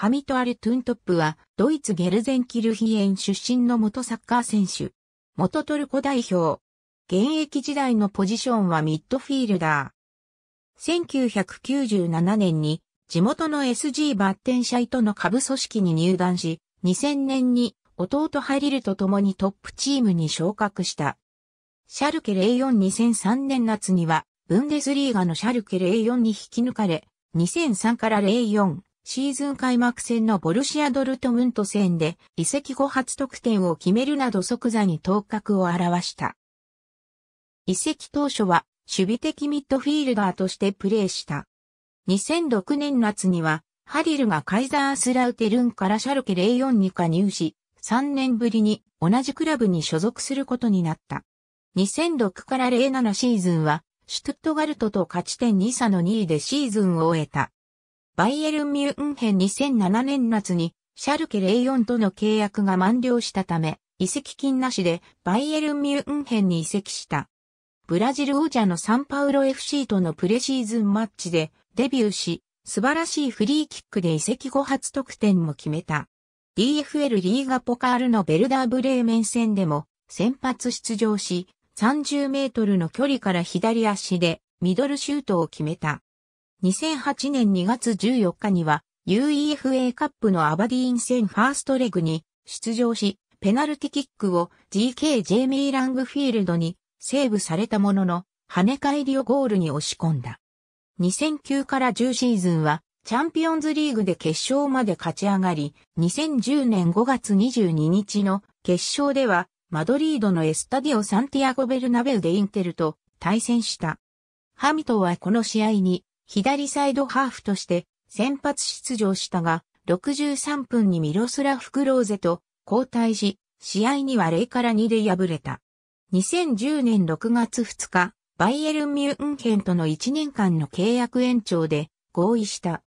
ハミト・アル・トゥントップは、ドイツ・ゲルゼンキルヒエン出身の元サッカー選手。元トルコ代表。現役時代のポジションはミッドフィールダー。1997年に地元の SG バッテンシャイとの下部組織に入団し、2000年に弟ハリルと共にトップチームに昇格した。シャルケ042003年夏には、ブンデスリーガのシャルケ04に引き抜かれ、2003から04、シーズン開幕戦のボルシア・ドルトムント戦で移籍後初得点を決めるなど即座に頭角を現した。移籍当初は守備的ミッドフィールダーとしてプレーした。2006年夏にはハリルがカイザースラウテルンからシャルケ04に加入し、3年ぶりに同じクラブに所属することになった。2006から07シーズンはシュトゥットガルトと勝ち点2差の2位でシーズンを終えた。バイエルン・ミュンヘン2007年夏にシャルケ04との契約が満了したため、移籍金なしでバイエルン・ミュンヘンに移籍した。ブラジル王者のサンパウロ FC とのプレシーズンマッチでデビューし、素晴らしいフリーキックで移籍後初得点も決めた。DFL リーガポカールのベルダーブレーメン戦でも先発出場し、30メートルの距離から左足でミドルシュートを決めた。2008年2月14日には UEFA カップのアバディーン戦ファーストレグに出場し、ペナルティキックを GK ジェイミー・ラングフィールドにセーブされたものの、跳ね返りをゴールに押し込んだ。2009から10シーズンは、チャンピオンズリーグで決勝まで勝ち上がり、2010年5月22日の決勝では、マドリードのエスタディオ・サンティアゴ・ベルナベウでインテルと対戦した。ハミトはこの試合に左サイドハーフとして先発出場したが、63分にミロスラフ・クローゼと交代し、試合には0から2で敗れた。2010年6月2日、バイエルン・ミュンヘンとの1年間の契約延長で合意した。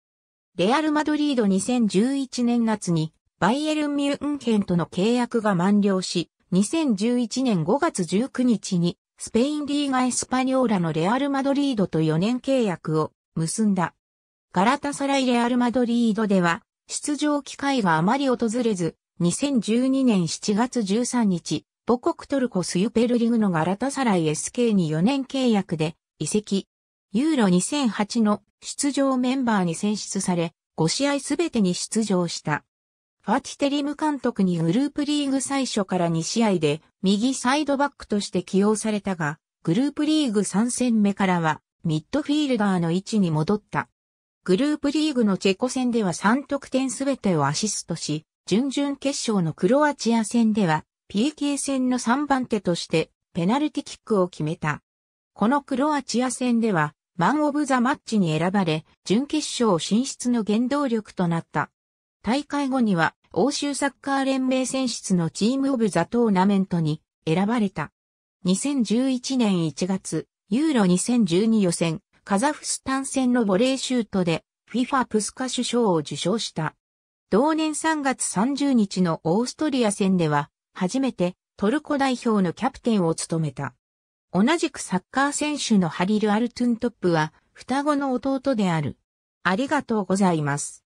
レアル・マドリード2011年夏にバイエルン・ミュンヘンとの契約が満了し、2011年5月19日にスペインリーガ・エスパニョーラのレアル・マドリードと4年契約を結んだ。ガラタサライレアルマドリードでは、出場機会があまり訪れず、2012年7月13日、母国トルコスユペルリグのガラタサライ SK に4年契約で移籍。ユーロ2008の出場メンバーに選出され、5試合すべてに出場した。ファティテリム監督にグループリーグ最初から2試合で右サイドバックとして起用されたが、グループリーグ3戦目からはミッドフィールダーの位置に戻った。グループリーグのチェコ戦では3得点すべてをアシストし、準々決勝のクロアチア戦では PK 戦の3番手としてペナルティキックを決めた。このクロアチア戦ではマンオブザマッチに選ばれ、準決勝進出の原動力となった。大会後には欧州サッカー連盟選出のチームオブザトーナメントに選ばれた。2011年1月、ユーロ2012予選、カザフスタン戦のボレーシュートで、FIFA プスカ首相を受賞した。同年3月30日のオーストリア戦では、初めてトルコ代表のキャプテンを務めた。同じくサッカー選手のハリル・アルトゥントップは、双子の弟である。ありがとうございます。